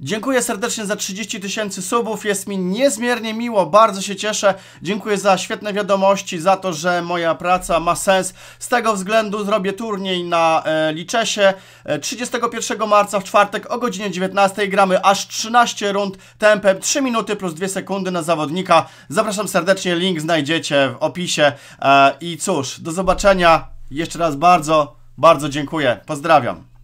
Dziękuję serdecznie za 30 tysięcy subów, jest mi niezmiernie miło, bardzo się cieszę. Dziękuję za świetne wiadomości, za to, że moja praca ma sens. Z tego względu zrobię turniej na e, Liczesie. 31 e, marca w czwartek o godzinie 19 gramy aż 13 rund tempem 3 minuty plus 2 sekundy na zawodnika. Zapraszam serdecznie, link znajdziecie w opisie. E, I cóż, do zobaczenia. Jeszcze raz bardzo, bardzo dziękuję. Pozdrawiam.